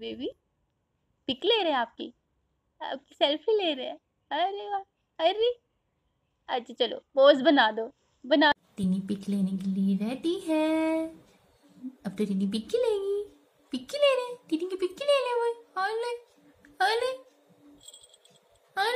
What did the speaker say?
baby pick ले रहे हैं आपकी आपकी सेल्फी ले रहे हैं अरे वाह अरे अच्छा चलो पोज बना दो बना टिनी पिक लेने के लिए रेडी है अब तो टिनी पिक की लेगी पिक की ले रहे टिनी की पिक की ले ले वो और ले